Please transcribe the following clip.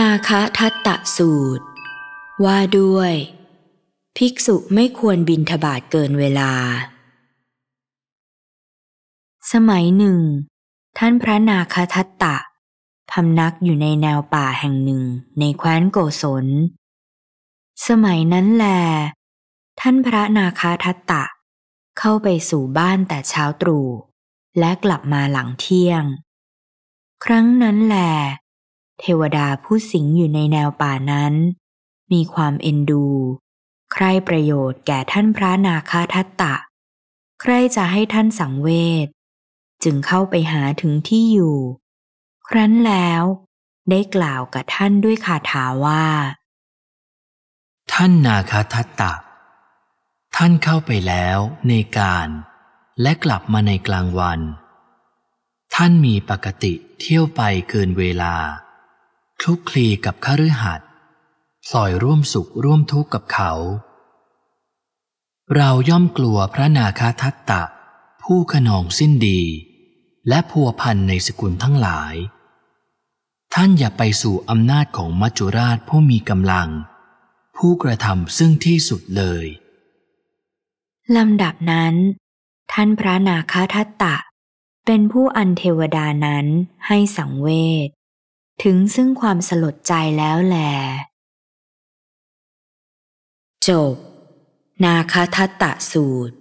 นาคทัตตะสูตร ว่าด้วย ภิกษุไม่ควรบินทบาทเกินเวลา สมัยหนึ่ง ท่านพระนาคทัตตะ พำนักอยู่ในแนวป่าแห่งหนึ่งในแคว้นโกศลสมัยนั้นแล ท่านพระนาคทัตตะ เข้าไปสู่บ้านแต่เช้าตรู่ และกลับมาหลังเที่ยง ครั้งนั้นแหละเทวดาผู้สิงอยู่ในแนวป่านั้น มีความเอ็นดู ใครประโยชน์แก่ท่านพระนาคาทัตตะ ใครจะให้ท่านสังเวชจึงเข้าไปหาถึงที่อยู่ ครั้นแล้ว ได้กล่าวกับท่านด้วยคาถาว่า ท่านนาคาทัตตะ ท่านเข้าไปแล้วในการ และกลับมาในกลางวัน ท่านมีปกติเที่ยวไปเกินเวลาคลุกคลีกับคฤหัสถ์พลอยร่วมสุขร่วมทุกข์กับเขา เราย่อมกลัวพระนาคาทัตตะ ผู้ขนองสิ้นดี และพัวพันในสกุลทั้งหลาย ท่านอย่าไปสู่อำนาจของมัจจุราชผู้มีกำลัง ผู้กระทำซึ่งที่สุดเลย ลำดับนั้น ท่านพระนาคาทัตตะ เป็นผู้อันเทวดานั้นให้สังเวชถึงซึ่งความสลดใจแล้วแหลจบนาคทัตตะสูตร